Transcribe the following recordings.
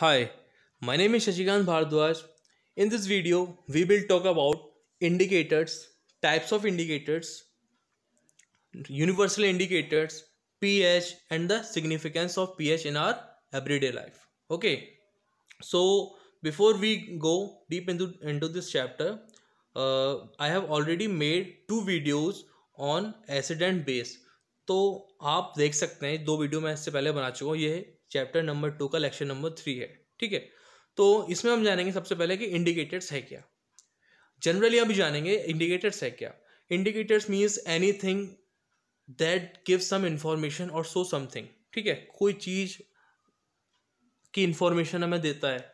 Hi, my name is Shashikant Bhardwaj. In this video, we will talk about indicators, types of indicators, universal indicators, pH and the significance of pH in our everyday life. Okay, so before we go deep into, into this chapter, uh, I have already made two videos on acid and base. तो आप देख सकते हैं दो video मैं इससे पहले बना चुका हूँ ये चैप्टर नंबर टू का लेक्चर नंबर थ्री है ठीक है तो इसमें हम जानेंगे सबसे पहले कि इंडिकेटर्स है क्या जनरली अभी जानेंगे इंडिकेटर्स है क्या indicators means anything that give some information और सो समथिंग ठीक है कोई चीज़ की इंफॉर्मेशन हमें देता है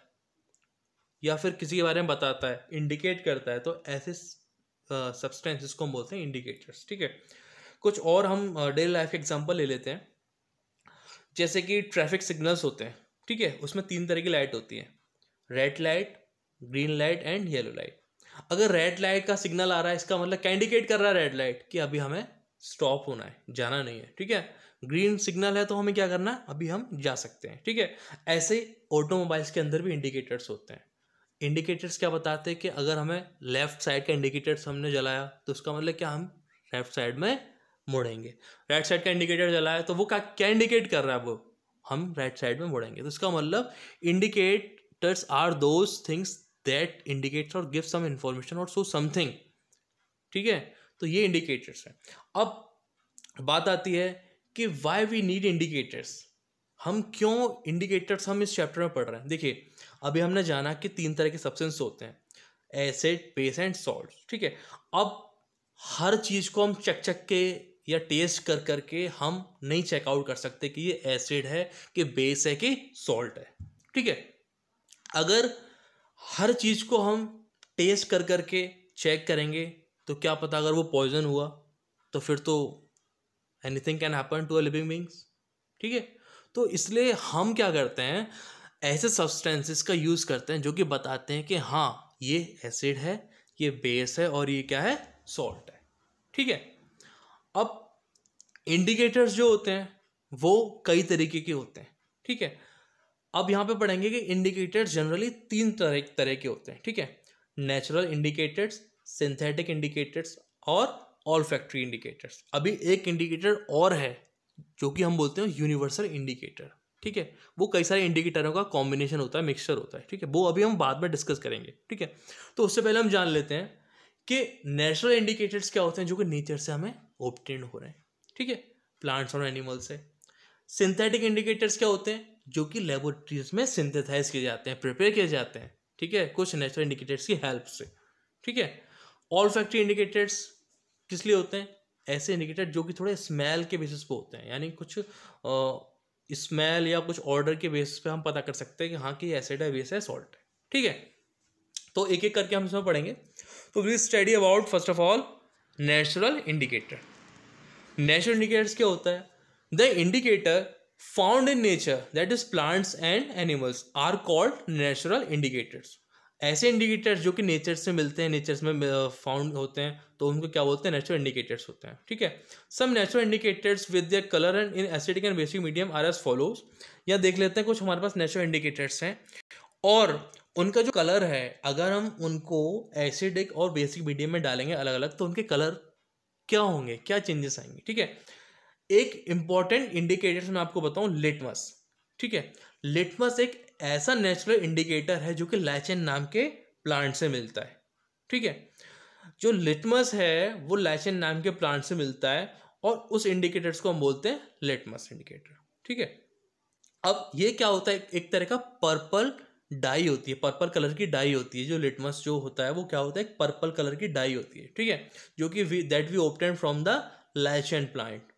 या फिर किसी के बारे में बताता है इंडिकेट करता है तो ऐसे सब्सटेंसेस को हम बोलते हैं इंडिकेटर्स ठीक है कुछ और हम डेली लाइफ के एग्जांपल ले लेते हैं जैसे कि ट्रैफिक सिग्नल्स होते हैं ठीक है उसमें तीन तरह की लाइट होती है red light green light and yellow light अगर रेड लाइट का सिग्नल आ रहा है इसका मतलब कैंडिकेट कर रहा है रेड लाइट कि अभी हमें स्टॉप होना है जाना नहीं है ठीक है ग्रीन सिग्नल है तो हमें क्या करना है अभी हम जा सकते हैं ठीक है ऐसे ऑटोमोबाइल्स के अंदर भी इंडिकेटर्स होते हैं इंडिकेटर्स क्या बताते हैं कि अगर हमें लेफ्ट साइड का इंडिकेटर्स हमने जलाया तो उसका मतलब क्या हम लेफ्ट साइड में मोड़ेंगे राइट साइड का इंडिकेटर जला है तो वो क्या क्या इंडिकेट कर रहा है वो हम राइट साइड में मोड़ेंगे तो इसका मतलब indicators are those things that indicates और गिव सम इंफॉर्मेशन और सो समथिंग ठीक है तो ये इंडिकेटर्स हैं अब बात आती है कि वाई वी नीड इंडिकेटर्स हम क्यों इंडिकेटर्स हम इस चैप्टर में पढ़ रहे हैं देखिए अभी हमने जाना कि तीन तरह के सब्सटेंस होते हैं एसिड बेस एंड सॉल्ट ठीक है अब हर चीज़ को हम चक चक के या टेस्ट कर करके हम नहीं चेकआउट कर सकते कि ये एसिड है कि बेस है कि सॉल्ट है ठीक है अगर हर चीज़ को हम टेस्ट कर करके चेक करेंगे तो क्या पता अगर वो पॉइजन हुआ तो फिर तो anything can happen to a living beings ठीक है तो इसलिए हम क्या करते हैं ऐसे सब्सटेंसेस का यूज़ करते हैं जो कि बताते हैं कि हाँ ये एसिड है ये बेस है और ये क्या है सॉल्ट है ठीक है अब इंडिकेटर्स जो होते हैं वो कई तरीके के होते हैं ठीक है अब यहाँ पे पढ़ेंगे कि इंडिकेटर्स जनरली तीन तरह तरह के होते हैं ठीक है नेचुरल इंडिकेटर्स सिंथेटिक इंडिकेटर्स और ऑल फैक्ट्री इंडिकेटर्स अभी एक इंडिकेटर और है जो कि हम बोलते हैं यूनिवर्सल इंडिकेटर ठीक है वो कई सारे इंडिकेटरों का कॉम्बिनेशन होता है मिक्सचर होता है ठीक है वो अभी हम बाद में डिस्कस करेंगे ठीक है तो उससे पहले हम जान लेते हैं कि नेचुरल इंडिकेटर्स क्या होते हैं जो कि नेचर से हमें ऑप्टेंड हो रहे हैं ठीक है प्लांट्स और एनिमल्स से सिंथेटिक इंडिकेटर्स क्या होते हैं जो कि लेबोरेटरीज में सिंथेसाइज किए जाते हैं प्रिपेयर किए जाते हैं ठीक है कुछ नेचुरल इंडिकेटर्स की हेल्प से ठीक है ऑल फैक्ट्री इंडिकेटर्स किस लिए होते हैं ऐसे इंडिकेटर जो कि थोड़े स्मेल के बेसिस पे होते हैं यानी कुछ स्मेल या कुछ ऑर्डर के बेसिस पे हम पता कर सकते हैं कि हाँ कि एसिड है बेस है सॉल्ट है ठीक है तो एक एक करके हम इसमें पढ़ेंगे तो we study about first of all natural indicator natural indicators क्या होता है the indicator found in nature that is plants and animals are called natural indicators ऐसे इंडिकेटर्स जो कि नेचर से मिलते हैं नेचर्स में फाउंड होते हैं तो उनको क्या बोलते हैं नेचुरल इंडिकेटर्स होते हैं ठीक है some natural indicators with their colour and in acidic and basic medium are as follows या देख लेते हैं कुछ हमारे पास नेचुरल इंडिकेटर्स हैं और उनका जो कलर है अगर हम उनको एसिडिक और बेसिक मीडियम में डालेंगे अलग अलग तो उनके कलर क्या होंगे क्या चेंजेस आएंगे ठीक है एक इम्पॉर्टेंट इंडिकेटर मैं आपको बताऊँ लिटमस ठीक है लिटमस एक ऐसा नेचुरल इंडिकेटर है जो कि लैचन नाम के प्लांट से मिलता है ठीक है जो लिटमस है वो लैचन नाम के प्लांट से मिलता है और उस इंडिकेटर्स को हम बोलते हैं लिटमस इंडिकेटर ठीक है अब ये क्या होता है एक तरह का पर्पल डाई होती है पर्पल कलर की डाई होती है जो लिटमस जो होता है वो क्या होता है एक पर्पल कलर की डाई होती है ठीक है जो कि we that we obtain from the lichen plant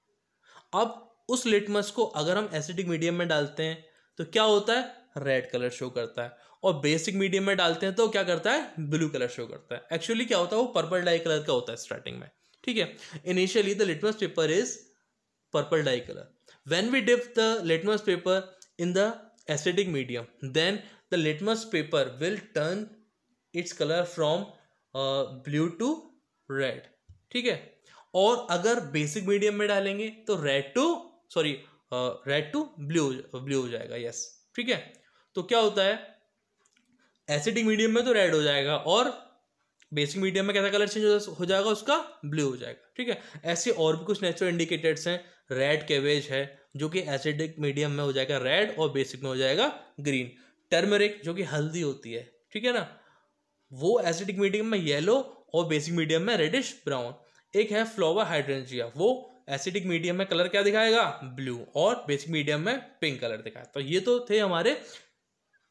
अब उस लिटमस को अगर हम एसिडिक मीडियम में डालते हैं तो क्या होता है रेड कलर शो करता है और बेसिक मीडियम में डालते हैं तो क्या करता है ब्लू कलर शो करता है एक्चुअली क्या होता है वो पर्पल डाई कलर का होता है स्टार्टिंग में ठीक है initially the litmus paper is purple dye colour when we dip the litmus paper in the acidic medium then the litmus paper will turn its color from blue to red ठीक है और अगर basic medium में डालेंगे तो red to sorry red to blue blue हो जाएगा yes ठीक है तो क्या होता है एसिडिक मीडियम में तो रेड हो जाएगा और बेसिक मीडियम में कैसा कलर चेंज हो जाएगा उसका ब्लू हो जाएगा ठीक है ऐसे और भी कुछ नेचुरल इंडिकेटर्स हैं रेड केवेज है जो कि एसिडिक मीडियम में हो जाएगा रेड और बेसिक में हो जाएगा ग्रीन टर्मरिक जो कि हल्दी होती है ठीक है ना वो एसिडिक मीडियम में येलो और बेसिक मीडियम में रेडिश ब्राउन एक है फ्लोवर हाइड्रेंजिया वो एसिडिक मीडियम में कलर क्या दिखाएगा ब्लू और बेसिक मीडियम में पिंक कलर दिखाएगा तो ये तो थे हमारे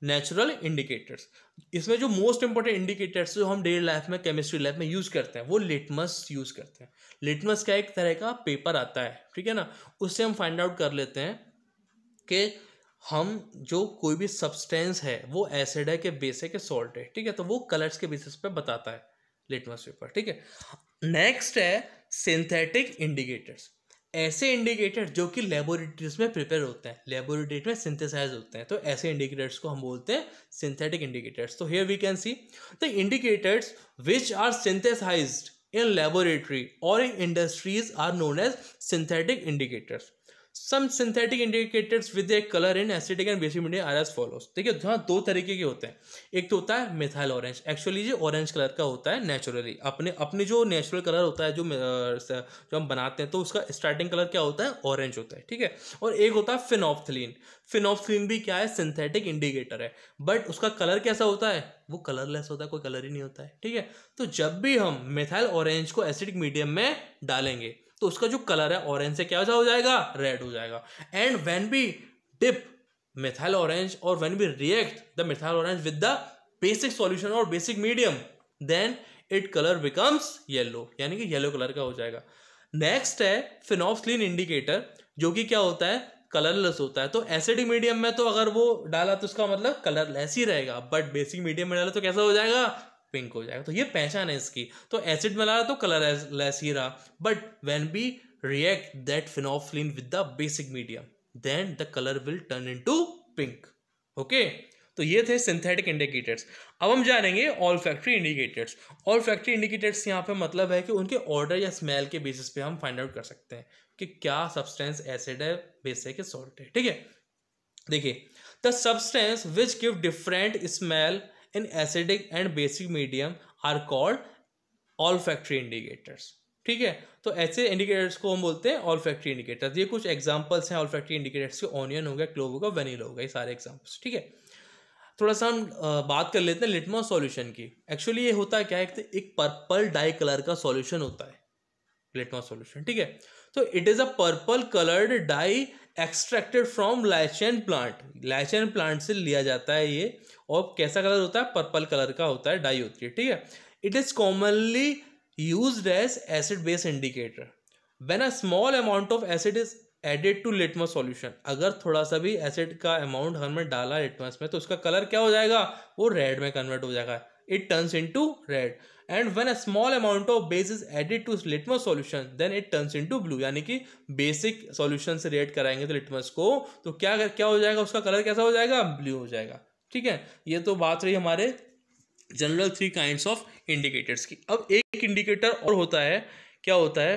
नेचुरल इंडिकेटर्स इसमें जो मोस्ट इंपॉर्टेंट इंडिकेटर्स जो हम डेली लाइफ में केमिस्ट्री लाइफ में यूज़ करते हैं वो लिटमस यूज़ करते हैं लिटमस का एक तरह का पेपर आता है ठीक है ना उससे हम फाइंड आउट कर लेते हैं कि हम जो कोई भी सब्सटेंस है वो एसिड है कि बेस है कि सॉल्ट है ठीक है तो वो कलर्स के बेसिस पे बताता है लिटमस पेपर ठीक है नेक्स्ट है सिंथेटिक इंडिकेटर्स ऐसे इंडिकेटर जो कि लेबोरेटरीज में प्रिपेयर होते हैं लेबोरेटरी में सिंथेसाइज होते हैं तो ऐसे इंडिकेटर्स को हम बोलते हैं सिंथेटिक इंडिकेटर्स तो here we can see the indicators which are synthesize in laboratory और in industries are known as synthetic indicators some synthetic indicators with a colour in acidic and basic medium are as follows देखिए जहाँ दो तरीके के होते हैं एक तो होता है मिथाइल ऑरेंज एक्चुअली ये ऑरेंज कलर का होता है नेचुरली अपने अपने जो नेचुरल कलर होता है जो जो हम बनाते हैं तो उसका स्टार्टिंग कलर क्या होता है ऑरेंज होता है ठीक है और एक होता है फिनॉफ्थलीन फिनॉफ्थलीन भी क्या है सिंथेटिक इंडिकेटर है बट उसका कलर कैसा होता है वो कलरलेस होता है कोई कलर ही नहीं होता है ठीक है तो जब भी हम मिथाइल ऑरेंज को एसिडिक मीडियम में डालेंगे तो उसका जो कलर है ऑरेंज से क्या हो जाएगा रेड हो जाएगा and when we dip methyl orange और when we react the methyl orange with the basic solution और basic medium then it colour becomes yellow यानी कि येलो कलर का हो जाएगा नेक्स्ट है फिनॉप्सलिन इंडिकेटर जो कि क्या होता है कलरलेस होता है तो एसिडिक मीडियम में तो अगर वो डाला तो उसका मतलब कलरलेस ही रहेगा बट बेसिक मीडियम में डाला तो कैसा हो जाएगा पिंक हो जाएगा तो ये पहचान है इसकी तो एसिड मिला तो कलर लेस ही रहा but when we react that phenolphthalein with the basic medium then the colour will turn into pink okay तो ये थे सिंथेटिक इंडिकेटर्स अब हम जानेंगे olfactory indicators olfactory indicators यहाँ पे मतलब है कि उनके ऑर्डर या स्मेल के बेसिस पे हम फाइंड आउट कर सकते हैं कि क्या सब्सटेंस एसिड है बेस है कि सॉल्ट है ठीक है देखिए the substance which give different smell in acidic and basic medium are called olfactory indicators ठीक है तो ऐसे इंडिकेटर्स को हम बोलते हैं ऑल फैक्ट्री इंडिकेटर्स ये कुछ एग्जांपल्स हैं ऑल फैक्ट्री इंडिकेटर्स के ऑनियन हो गया क्लोव होगा वनीला होगा ये सारे एग्जांपल्स ठीक है थोड़ा सा हम बात कर लेते हैं लिटमस सॉल्यूशन की एक्चुअली ये होता है क्या है एक पर्पल डाई कलर का सोल्यूशन होता है लिटमस सोल्यूशन ठीक है तो it is a purple coloured dye extracted from lichen plant lichen plant से लिया जाता है ये और कैसा कलर होता है पर्पल कलर का होता है डाई होती है ठीक है it is commonly use as acid base indicator when a small amount of acid is added to litmus solution अगर थोड़ा सा भी एसिड का अमाउंट हमने डाला लिटमस में तो उसका कलर क्या हो जाएगा वो रेड में कन्वर्ट हो जाएगा it turns into red and when a small amount of base is added to litmus solution then it turns into blue यानी कि बेसिक सॉल्यूशन से रिएक्ट कराएंगे तो लिटमस को तो क्या क्या हो जाएगा उसका कलर कैसा हो जाएगा ब्लू हो जाएगा ठीक है ये तो बात रही हमारे general three kind of indicators की अब एक इंडिकेटर और होता है क्या होता है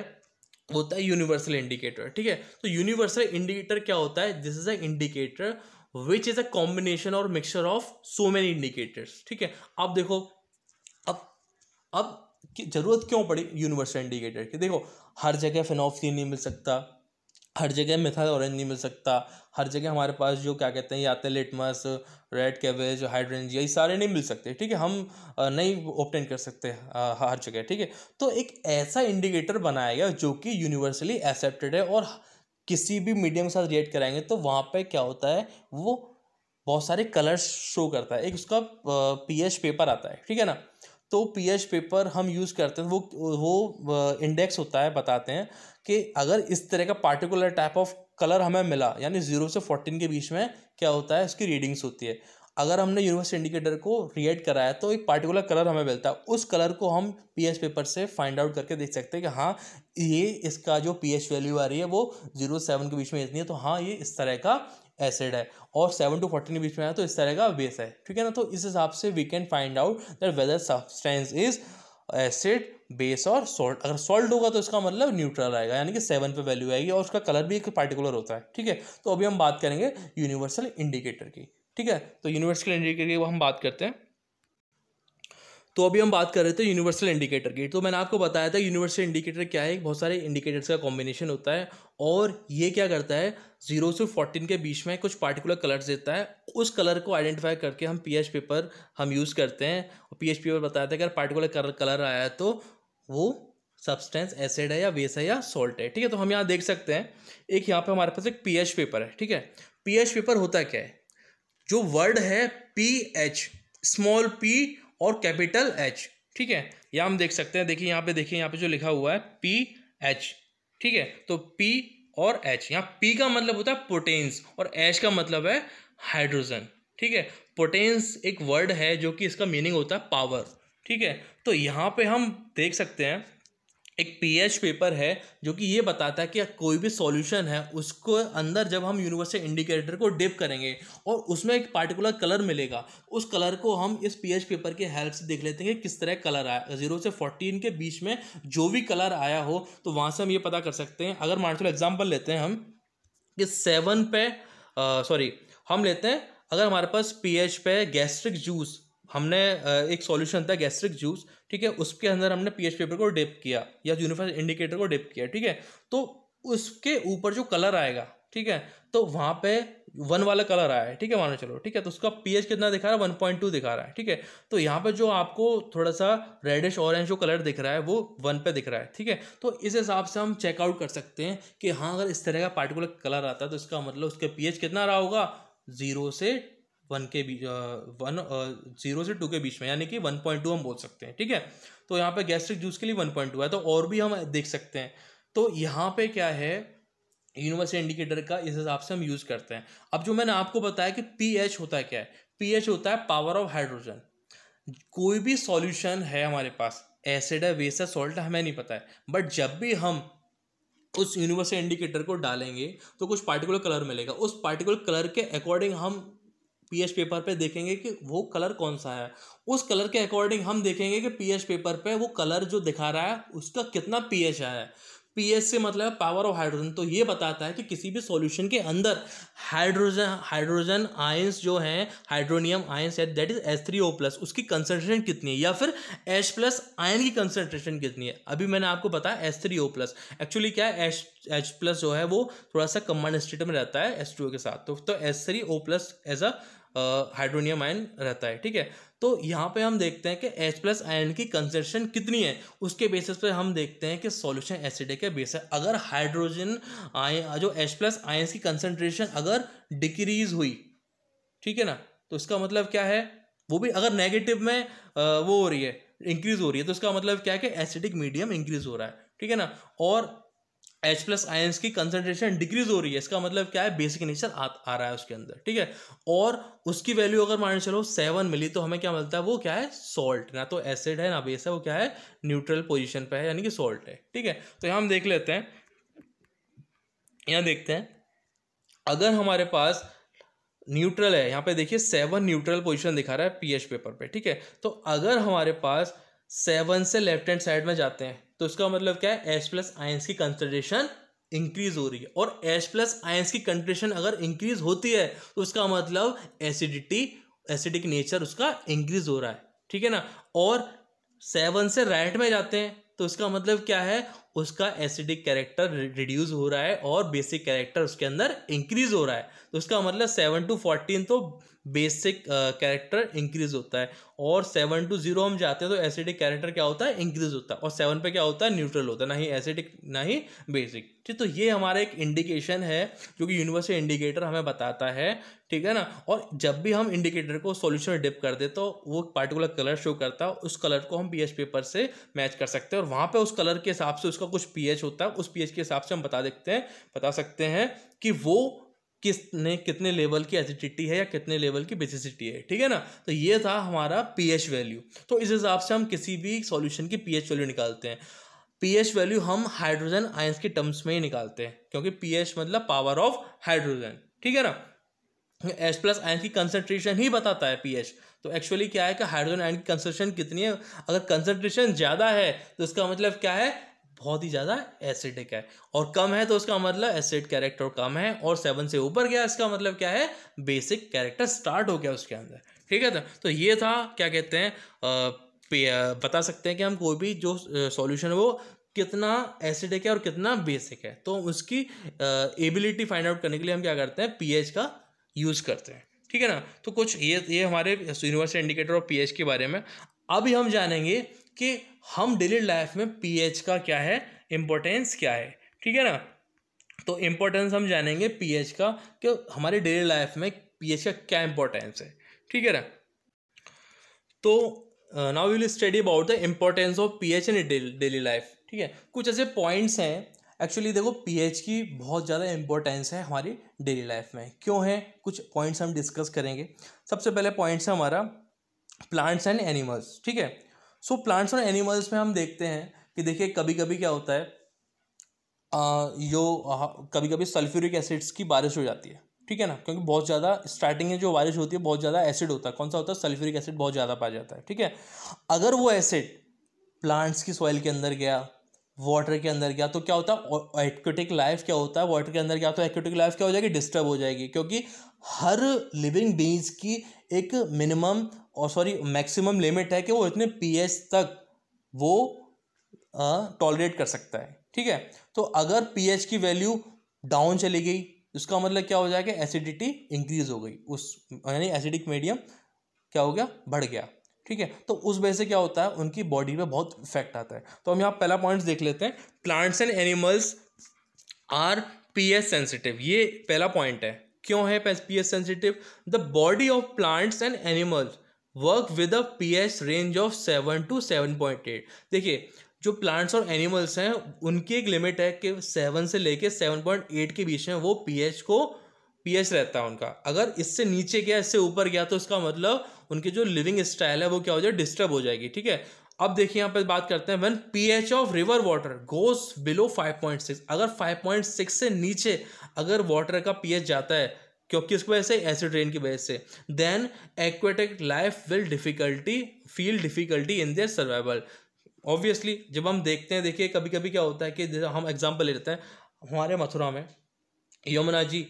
होता है यूनिवर्सल इंडिकेटर ठीक है तो यूनिवर्सल इंडिकेटर क्या होता है this is a indicator which is a combination और mixture of so many indicators ठीक है अब देखो अब अब ज़रूरत क्यों पड़ी यूनिवर्सल इंडिकेटर की देखो हर जगह फिनोफथीन नहीं मिल सकता हर जगह मिथाइल ऑरेंज नहीं मिल सकता हर जगह हमारे पास जो क्या कहते हैं या आते लिटमस रेड कैबेज हाइड्रेंज ये सारे नहीं मिल सकते ठीक है हम नहीं ऑप्टेन कर सकते हर जगह ठीक है तो एक ऐसा इंडिकेटर बनाया गया जो कि यूनिवर्सली एक्सेप्टेड है और किसी भी मीडियम के साथ रिएक्ट कराएंगे तो वहाँ पे क्या होता है वो बहुत सारे कलर्स शो करता है एक उसका पीएच पेपर आता है ठीक है ना तो पीएच पेपर हम यूज़ करते हैं वो वो इंडेक्स होता है बताते हैं कि अगर इस तरह का पार्टिकुलर टाइप ऑफ कलर हमें मिला यानी ज़ीरो से फोर्टीन के बीच में क्या होता है उसकी रीडिंग्स होती है अगर हमने यूनिवर्सल इंडिकेटर को रिएड कराया तो एक पार्टिकुलर कलर हमें मिलता है उस कलर को हम पी एच पेपर से फाइंड आउट करके देख सकते हैं कि हाँ ये इसका जो पी एच वैल्यू आ रही है वो जीरो सेवन के बीच में इतनी है तो हाँ ये इस तरह का एसिड है और सेवन टू फोर्टीन के बीच में आया तो इस तरह का बेस है ठीक है ना तो इस हिसाब से we can find out that whether substance is acid base और सॉल्ट अगर सॉल्ट होगा तो इसका मतलब न्यूट्रल आएगा यानी कि सेवन पे वैल्यू आएगी और उसका कलर भी एक पार्टिकुलर होता है ठीक है तो अभी हम बात करेंगे यूनिवर्सल इंडिकेटर की ठीक है तो यूनिवर्सल इंडिकेटर की हम बात करते हैं तो अभी हम बात कर रहे थे यूनिवर्सल इंडिकेटर की तो मैंने आपको बताया था यूनिवर्सल इंडिकेटर क्या है बहुत सारे इंडिकेटर्स का कॉम्बिनेशन होता है और ये क्या करता है जीरो से फोर्टीन के बीच में कुछ पार्टिकुलर कलर्स देता है उस कलर को आइडेंटिफाई करके हम पी पेपर हम यूज़ करते हैं और पी पेपर बताया था कि अगर पार्टिकुलर कलर कलर आया है तो वो सब्सटेंस एसिड है या वेस है या सॉल्ट है ठीक है तो हम यहाँ देख सकते हैं एक यहाँ पे हमारे पास एक पी पेपर है ठीक है पी पेपर होता क्या है जो वर्ड है पी एच स्मॉल पी और कैपिटल एच ठीक है यहाँ हम देख सकते हैं देखिए यहाँ पे देखिए यहाँ पे जो लिखा हुआ है पी एच ठीक है तो पी और एच यहाँ पी का मतलब होता है प्रोटेन्स और एच का मतलब है हाइड्रोजन ठीक है प्रोटेन्स एक वर्ड है जो कि इसका मीनिंग होता है पावर ठीक है तो यहाँ पे हम देख सकते हैं एक पीएच पेपर है जो कि ये बताता है कि कोई भी सॉल्यूशन है उसको अंदर जब हम यूनिवर्सल इंडिकेटर को डिप करेंगे और उसमें एक पार्टिकुलर कलर मिलेगा उस कलर को हम इस पीएच पेपर के हेल्प से देख लेते हैं कि किस तरह कलर आया जीरो से फोर्टीन के बीच में जो भी कलर आया हो तो वहाँ से हम ये पता कर सकते हैं अगर मान चलो एग्जाम्पल लेते हैं हम कि सेवन पे सॉरी हम लेते हैं अगर हमारे पास पी पे गैस्ट्रिक जूस हमने एक सॉल्यूशन था गैस्ट्रिक जूस ठीक है उसके अंदर हमने पीएच पेपर को डिप किया या यूनिफाइड इंडिकेटर को डिप किया ठीक है तो उसके ऊपर जो कलर आएगा ठीक है तो वहाँ पे वन वाला कलर आया है ठीक है मानो चलो ठीक है तो उसका पीएच कितना दिखा रहा है वन पॉइंट टू दिखा रहा है ठीक है तो यहाँ पे जो आपको थोड़ा सा रेडिश ऑरेंज जो कलर दिख रहा है वो वन पे दिख रहा है ठीक है तो इस हिसाब से हम चेकआउट कर सकते हैं कि हाँ अगर इस तरह का पार्टिकुलर कलर आता है तो इसका मतलब उसका पी कितना रहा होगा ज़ीरो से वन के बीच वन जीरो से टू के बीच में यानी कि वन पॉइंट टू हम बोल सकते हैं ठीक है तो यहाँ पे गैस्ट्रिक जूस के लिए वन पॉइंट टू है तो और भी हम देख सकते हैं तो यहाँ पे क्या है यूनिवर्सल इंडिकेटर का इस हिसाब से हम यूज़ करते हैं अब जो मैंने आपको बताया कि पी एच होता है क्या है पी एच होता है पावर ऑफ हाइड्रोजन कोई भी सॉल्यूशन है हमारे पास एसिड है वेस्ट है सॉल्ट है हमें नहीं पता है बट जब भी हम उस यूनिवर्सल इंडिकेटर को डालेंगे तो कुछ पार्टिकुलर कलर मिलेगा उस पार्टिकुलर कलर के अकॉर्डिंग हम पीएच पेपर पे देखेंगे कि वो कलर कौन सा है उस कलर के अकॉर्डिंग हम देखेंगे कि पीएच पेपर पे वो कलर जो दिखा रहा है उसका कितना पीएच है पीएच से मतलब पावर ऑफ हाइड्रोजन तो ये बताता है कि किसी भी सॉल्यूशन के अंदर हाइड्रोजन हाइड्रोजन आयंस जो हैं हाइड्रोनियम आयंस है that is S three O plus उसकी कंसनट्रेशन कितनी है या फिर एच प्लस आयन की कंसनट्रेशन कितनी है अभी मैंने आपको बताया S three O plus actually क्या है एच एच प्लस जो है वो थोड़ा सा कम्बाइंड स्टेट में रहता है एस टू के साथ तो S three O plus as a hydronium ion रहता है ठीक है तो यहाँ पे हम देखते हैं कि H प्लस आयन की कंसेंट्रेशन कितनी है उसके बेसिस पे हम देखते हैं कि सॉल्यूशन एसिडे के बेस है अगर हाइड्रोजन आय जो H प्लस आयन की कंसेंट्रेशन अगर डिक्रीज हुई ठीक है ना तो इसका मतलब क्या है वो भी अगर नेगेटिव में वो हो रही है इंक्रीज हो रही है तो इसका मतलब क्या है कि एसिडिक मीडियम इंक्रीज हो रहा है ठीक है ना और एच प्लस आयंस की कंसनट्रेशन डिक्रीज हो रही है इसका मतलब क्या है बेसिक नेचर आ, आ रहा है उसके अंदर ठीक है और उसकी वैल्यू अगर मान चलो सेवन मिली तो हमें क्या मिलता है वो क्या है सॉल्ट ना तो एसिड है ना बेस है वो क्या है न्यूट्रल पोजिशन पर है यानी कि सॉल्ट है ठीक है तो यहाँ हम देख लेते हैं यहाँ देखते हैं अगर हमारे पास न्यूट्रल है यहाँ पे देखिए सेवन न्यूट्रल पोजिशन दिखा रहा है पी पेपर पे ठीक है तो अगर हमारे पास सेवन से लेफ्ट हैंड साइड में जाते हैं तो इसका मतलब क्या है एच प्लस आयंस की कंसनट्रेशन इंक्रीज हो रही है और एच प्लस आयंस की कंसनट्रेशन अगर इंक्रीज होती है तो उसका मतलब एसिडिटी एसिडिक नेचर उसका इंक्रीज हो रहा है ठीक है ना और सेवन से राइट में जाते हैं तो उसका मतलब क्या है उसका एसिडिक कैरेक्टर रिड्यूस हो रहा है और बेसिक कैरेक्टर उसके अंदर इंक्रीज हो रहा है तो उसका मतलब सेवन टू फोर्टीन तो बेसिक कैरेक्टर इंक्रीज होता है और सेवन टू जीरो हम जाते हैं तो एसिडिक कैरेक्टर क्या होता है इंक्रीज होता है और सेवन पे क्या होता है न्यूट्रल होता है ना ही एसिडिक ना ही बेसिक ठीक तो ये हमारा एक इंडिकेशन है जो कि यूनिवर्सल इंडिकेटर हमें बताता है ठीक है ना और जब भी हम इंडिकेटर को सॉल्यूशन डिप कर दे तो वो पार्टिकुलर कलर शो करता है उस कलर को हम पी पेपर से मैच कर सकते हैं और वहाँ पर उस कलर के हिसाब से उसका कुछ पी होता है उस पी के हिसाब से हम बता देखते हैं बता सकते हैं कि वो किसने कितने लेवल की एसिडिटी है या कितने लेवल की बेसिसिटी है ठीक है ना तो ये था हमारा पीएच वैल्यू तो इस हिसाब से हम किसी भी सॉल्यूशन की पीएच वैल्यू निकालते हैं पीएच वैल्यू हम हाइड्रोजन आयंस के टर्म्स में ही निकालते हैं क्योंकि पीएच मतलब पावर ऑफ हाइड्रोजन ठीक है ना एच प्लस आयन की कंसनट्रेशन ही बताता है पी तो एक्चुअली क्या है कि हाइड्रोजन आयन की कंसनट्रेशन कितनी है अगर कंसनट्रेशन ज़्यादा है तो इसका मतलब क्या है बहुत ही ज़्यादा एसिडिक है और कम है तो उसका मतलब एसिड कैरेक्टर कम है और सेवन से ऊपर गया इसका मतलब क्या है बेसिक कैरेक्टर स्टार्ट हो गया उसके अंदर ठीक है तो, तो ये था क्या कहते हैं बता सकते हैं कि हम कोई भी जो सॉल्यूशन है वो कितना एसिडिक है और कितना बेसिक है तो उसकी एबिलिटी फाइंड आउट करने के लिए हम क्या करते हैं पीएच का यूज़ करते हैं ठीक है ना तो कुछ ये ये हमारे यूनिवर्सल इंडिकेटर और पीएच के बारे में अभी हम जानेंगे कि हम डेली लाइफ में पीएच का क्या है इम्पोर्टेंस क्या है ठीक है ना तो इम्पोर्टेंस हम जानेंगे पीएच का कि हमारे डेली लाइफ में पीएच का क्या इम्पोर्टेंस है ठीक है ना तो now will study about the importance of P H in daily life ठीक है कुछ ऐसे पॉइंट्स हैं एक्चुअली देखो पीएच की बहुत ज़्यादा इम्पोर्टेंस है हमारी डेली लाइफ में क्यों है कुछ पॉइंट्स हम डिस्कस करेंगे सबसे पहले पॉइंट्स है हमारा प्लांट्स एंड एनिमल्स ठीक है सो प्लांट्स और एनिमल्स में हम देखते हैं कि देखिए कभी कभी क्या होता है आ, यो कभी कभी सल्फ्यूरिक एसिड्स की बारिश हो जाती है ठीक है ना क्योंकि बहुत ज़्यादा स्टार्टिंग में जो बारिश होती है बहुत ज़्यादा एसिड होता है कौन सा होता है सल्फ्यूरिक एसिड बहुत ज़्यादा पाया जाता है ठीक है अगर वो एसिड प्लांट्स की सॉइल के अंदर गया वाटर के अंदर गया तो क्या होता है एक्वेटिक लाइफ क्या होता है वाटर के अंदर गया तो एक्वेटिक लाइफ क्या हो जाएगी डिस्टर्ब हो जाएगी क्योंकि हर लिविंग बींग्स की एक मिनिमम और सॉरी मैक्सिमम लिमिट है कि वो इतने पी तक वो टॉलरेट कर सकता है ठीक है तो अगर पी की वैल्यू डाउन चली गई उसका मतलब क्या हो जाएगा एसिडिटी इंक्रीज हो गई उस यानी एसिडिक मीडियम क्या हो गया बढ़ गया ठीक है तो उस वजह से क्या होता है उनकी बॉडी पे बहुत इफेक्ट आता है तो हम यहाँ पहला पॉइंट्स देख लेते हैं plants and animals are P sensitive ये पहला पॉइंट है क्यों है P S sensitive the body of plants and animals work with a P H range of seven to seven point eight देखिए जो प्लांट्स और एनिमल्स हैं उनकी एक लिमिट है कि सेवन से लेके सेवन पॉइंट एट के बीच में वो पीएच को पीएच रहता है उनका अगर इससे नीचे गया इससे ऊपर गया तो इसका मतलब उनकी जो लिविंग स्टाइल है वो क्या हो जाए डिस्टर्ब हो जाएगी ठीक है अब देखिए यहाँ पे बात करते हैं one H of river water goes below five point six अगर फाइव पॉइंट सिक्स से नीचे अगर वाटर का पी एच जाता है क्योंकि उसकी वजह से एसिड रेन की वजह से then aquatic life will difficulty feel difficulty in their survival obviously जब हम देखते हैं देखिए कभी कभी क्या होता है कि हम एग्जाम्पल ले लेते हैं हमारे मथुरा में यमुना जी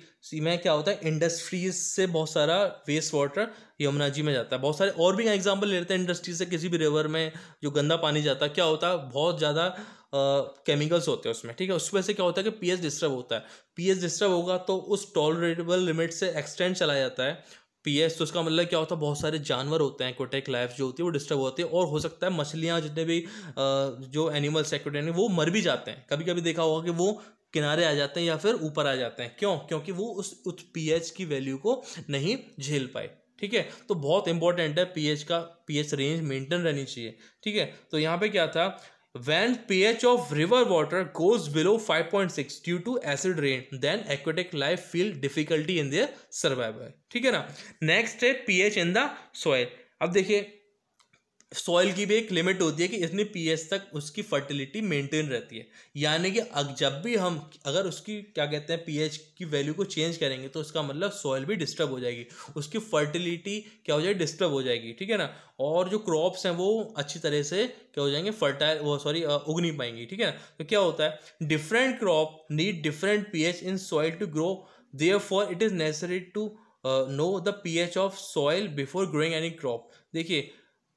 में क्या होता है इंडस्ट्रीज से बहुत सारा वेस्ट वाटर यमुना जी में जाता है बहुत सारे और भी एग्जाम्पल ले लेते हैं इंडस्ट्रीज से किसी भी रिवर में जो गंदा पानी जाता है क्या होता है बहुत ज़्यादा केमिकल्स होते हैं उसमें ठीक है वजह से क्या होता है कि पीएच डिस्टर्ब होता है पीएच डिस्टर्ब होगा तो उस टॉलरेबल लिमिट से एक्सटेंड चला जाता है पीएच तो उसका मतलब क्या होता है बहुत सारे जानवर होते हैं एक्वेटिक लाइफ जो होती है वो डिस्टर्ब होती है और हो सकता है मछलियाँ जितने भी जो एनिमल्स एक्वेटिक वो मर भी जाते हैं कभी कभी देखा होगा कि वो किनारे आ जाते हैं या फिर ऊपर आ जाते हैं क्यों क्योंकि वो उस उस पीएच की वैल्यू को नहीं झेल पाए ठीक है तो बहुत इंपॉर्टेंट है पीएच का पीएच रेंज मेंटेन रहनी चाहिए ठीक है तो यहाँ पे क्या था When pH of river water goes below 5.6 due to acid rain, then aquatic life feel difficulty in their survival. ठीक है ना next है ph in the soil अब देखिए सॉइल की भी एक लिमिट होती है कि इतने पीएच तक उसकी फर्टिलिटी मेंटेन रहती है यानी कि अग जब भी हम अगर उसकी क्या कहते हैं पीएच की वैल्यू को चेंज करेंगे तो उसका मतलब सॉइल भी डिस्टर्ब हो जाएगी उसकी फर्टिलिटी क्या हो जाएगी डिस्टर्ब हो जाएगी ठीक है ना और जो क्रॉप्स हैं वो अच्छी तरह से क्या हो जाएंगे फर्टाइल वो सॉरी उग नहीं पाएंगी ठीक है ना तो क्या होता है different crop need different P in soil to grow therefore it is necessary to know the P of soil before growing any crop देखिए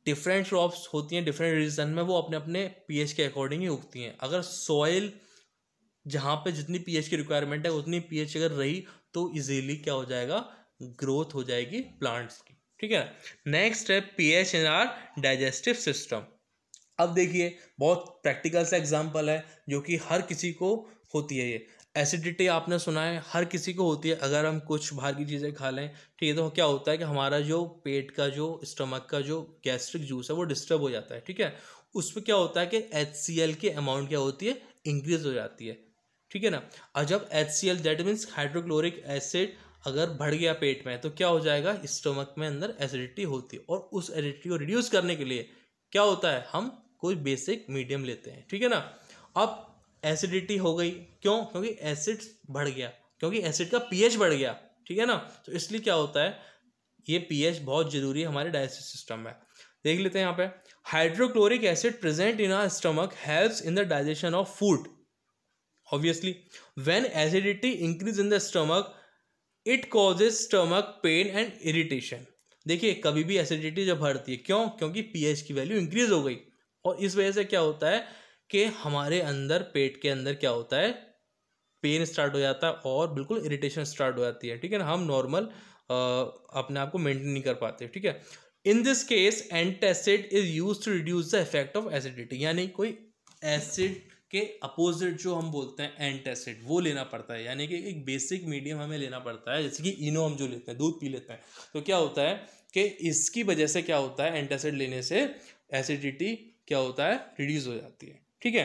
डिफरेंट क्रॉप्स होती हैं डिफरेंट रीजन में वो अपने अपने पीएच के अकॉर्डिंग ही उगती हैं अगर सॉइल जहाँ पे जितनी पीएच की रिक्वायरमेंट है उतनी पीएच अगर रही तो इजीली क्या हो जाएगा ग्रोथ हो जाएगी प्लांट्स की ठीक है नेक्स्ट है P H in our digestive system अब देखिए बहुत प्रैक्टिकल सा एग्जाम्पल है जो कि हर किसी को होती है ये एसिडिटी आपने सुना है हर किसी को होती है अगर हम कुछ बाहर की चीज़ें खा लें ठीक है तो क्या होता है कि हमारा जो पेट का जो स्टमक का जो गैस्ट्रिक जूस है वो डिस्टर्ब हो जाता है ठीक है उस पर क्या होता है कि एच सी एल की अमाउंट क्या होती है इंक्रीज हो जाती है ठीक है ना और जब H C L that means hydrochloric acid अगर बढ़ गया पेट में तो क्या हो जाएगा स्टमक में अंदर एसिडिटी होती है और उस एसिडिटी को रिड्यूस करने के लिए क्या होता है हम कोई बेसिक मीडियम लेते हैं ठीक है ना अब एसिडिटी हो गई क्यों क्योंकि एसिड बढ़ गया क्योंकि एसिड का पीएच बढ़ गया ठीक है ना तो इसलिए क्या होता है ये पीएच बहुत ज़रूरी है हमारे डाइजेस्टिव सिस्टम में देख लेते हैं यहाँ पे hydrochloric acid present in our stomach helps in the digestion of food obviously when acidity increase in the stomach it causes stomach pain and irritation देखिए कभी भी एसिडिटी जब बढ़ती है क्यों क्योंकि पीएच की वैल्यू इंक्रीज हो गई और इस वजह से क्या होता है कि हमारे अंदर पेट के अंदर क्या होता है पेन स्टार्ट हो जाता है और बिल्कुल इरिटेशन स्टार्ट हो जाती है ठीक है ना हम नॉर्मल अपने आप को मेंटेन नहीं कर पाते ठीक है in this case antacid is use to reduce the effect of acidity यानी कोई एसिड के अपोजिट जो हम बोलते हैं एंटेसिड वो लेना पड़ता है यानी कि एक बेसिक मीडियम हमें लेना पड़ता है जैसे कि इनो हम जो लेते हैं दूध पी लेते हैं तो क्या होता है कि इसकी वजह से क्या होता है एंटेसिड लेने से एसिडिटी क्या होता है रिड्यूस हो जाती है ठीक है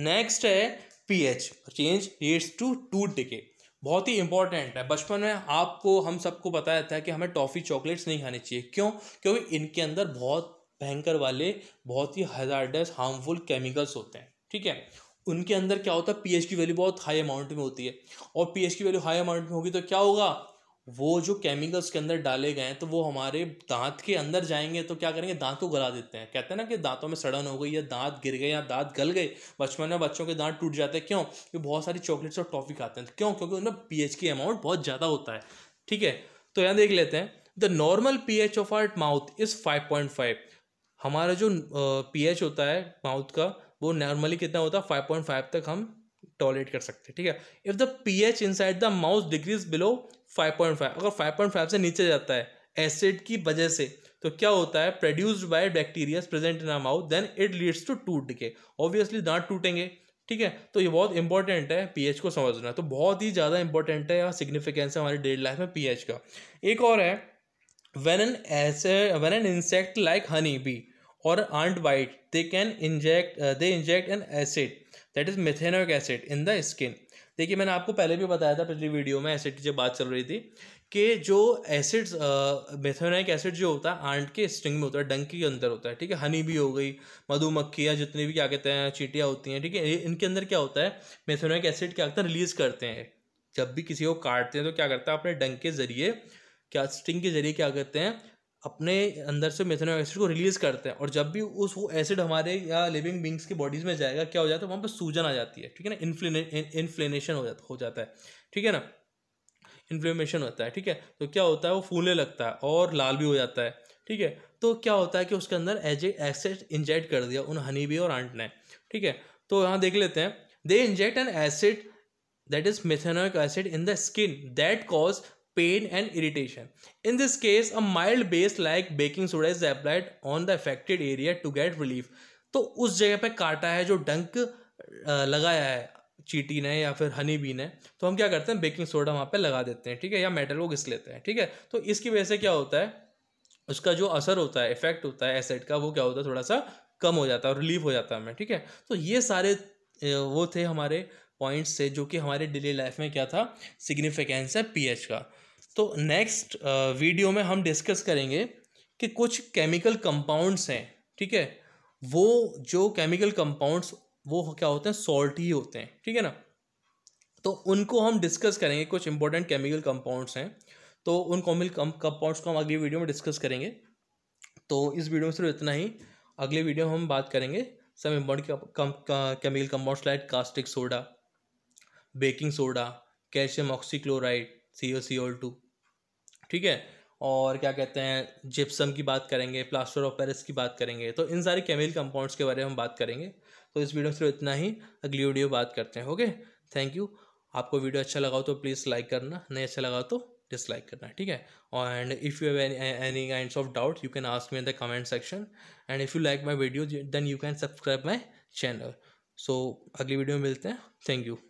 नेक्स्ट है P H change rates to tooth decay बहुत ही इंपॉर्टेंट है बचपन में आपको हम सबको बताया था कि हमें टॉफ़ी चॉकलेट्स नहीं खानी चाहिए क्यों क्योंकि इनके अंदर बहुत भयंकर वाले बहुत ही हजारडस हार्मफुल केमिकल्स होते हैं ठीक है उनके अंदर क्या होता है पीएच की वैल्यू बहुत हाई अमाउंट में होती है और पीएच की वैल्यू हाई अमाउंट में होगी तो क्या होगा वो जो केमिकल्स के अंदर डाले गए हैं तो वो हमारे दांत के अंदर जाएंगे तो क्या करेंगे दांत को गला देते हैं कहते हैं ना कि दांतों में सड़न हो गई या दांत गिर गए या दांत गल गए बचपन में बच्चों के दांत टूट जाते हैं क्यों क्योंकि बहुत सारी चॉकलेट्स और टॉफ़ी खाते हैं क्यों क्योंकि उनमें पी की अमाउंट बहुत ज़्यादा होता है ठीक है तो यहाँ देख लेते हैं the normal P H of our mouth is five point five हमारा जो पी एच होता है माउथ का वो नॉर्मली कितना होता है फाइव पॉइंट फाइव तक हम टॉलेट कर सकते हैं ठीक है if the P H inside the mouth degrees below five point five अगर फाइव पॉइंट फाइव से नीचे जाता है एसिड की वजह से तो क्या होता है produced by bacteria present in mouth then it leads to tooth के ऑब्वियसली दांत टूटेंगे ठीक है तो ये बहुत इंपॉर्टेंट है पीएच को समझना तो बहुत ही ज़्यादा इंपॉर्टेंट है सिग्निफिकेंस है हमारी डेली लाइफ में पीएच का एक और है वेन एन ऐसे when an insect like honey bee और ant bite they can inject they inject an acid that is methanoic acid in the skin देखिए मैंने आपको पहले भी बताया था पिछली वीडियो में एसिड की जब बात चल रही थी कि जो एसिड्स मेथोनाइक एसिड जो होता है आंट के स्ट्रिंग में होता है डंक के अंदर होता है ठीक है हनी भी हो गई मधुमक्खी या जितनी भी क्या कहते हैं चीटियाँ होती हैं ठीक है इनके अंदर क्या होता है मेथोनाइक एसिड क्या करता है रिलीज़ करते हैं जब भी किसी को काटते हैं तो क्या करता है अपने डंक के ज़रिए क्या स्टिंग के ज़रिए क्या करते हैं अपने अंदर से मेथेनो एसिड को रिलीज़ करते हैं और जब भी उस वो एसिड हमारे या लिविंग बींग्स की बॉडीज़ में जाएगा क्या हो जाता है वहाँ पर सूजन आ जाती है ठीक है ना इन्फ्लेने इन्फ्लेनेशन हो जाता हो जाता है ठीक है ना इन्फ्लेमेशन होता है ठीक है तो क्या होता है वो फूलने लगता है और लाल भी हो जाता है ठीक है तो क्या होता है कि उसके अंदर एज एसिड इंजेक्ट कर दिया उन हनी भी और आंट ने ठीक है तो यहाँ देख लेते हैं they inject an acid that is methanoic acid in the skin that cause pain and irritation. In this case, a mild base like baking soda is applied on the affected area to get relief. तो उस जगह पे काटा है जो डंक लगाया है चीटी ने या फिर हनी बी ने तो हम क्या करते हैं बेकिंग सोडा वहाँ पे लगा देते हैं ठीक है या मेटल को घिस लेते हैं ठीक है तो इसकी वजह से क्या होता है उसका जो असर होता है इफेक्ट होता है एसिड का वो क्या होता है थोड़ा सा कम हो जाता है और रिलीफ हो जाता है हमें ठीक है तो ये सारे वो थे हमारे पॉइंट्स थे जो कि हमारे डेली लाइफ में क्या था सिग्निफिकेंस है पी का तो नेक्स्ट वीडियो uh, में हम डिस्कस करेंगे कि कुछ केमिकल कंपाउंड्स हैं ठीक है वो जो केमिकल कंपाउंड्स वो क्या होते हैं सॉल्ट ही होते हैं ठीक है ना तो उनको हम डिस्कस करेंगे कुछ इंपॉर्टेंट केमिकल कंपाउंड्स हैं तो उन कॉमिकल कंपाउंड्स को हम अगली वीडियो में डिस्कस करेंगे तो इस वीडियो में सिर्फ इतना ही अगले वीडियो में हम बात करेंगे सब important chemical compounds like caustic soda baking soda calcium oxychloride C O C O L two ठीक है और क्या कहते हैं जिप्सम की बात करेंगे प्लास्टर ऑफ पेरिस की बात करेंगे तो इन सारे केमिकल कंपाउंड्स के बारे में हम बात करेंगे तो इस वीडियो में सिर्फ इतना ही अगली वीडियो बात करते हैं ओके थैंक यू आपको वीडियो अच्छा लगा तो प्लीज़ लाइक करना नहीं अच्छा लगा तो डिसलाइक करना ठीक है and if you have any kind of doubt you can ask me in the comment section and if you like my video then you can subscribe my channel so अगली video में मिलते हैं thank you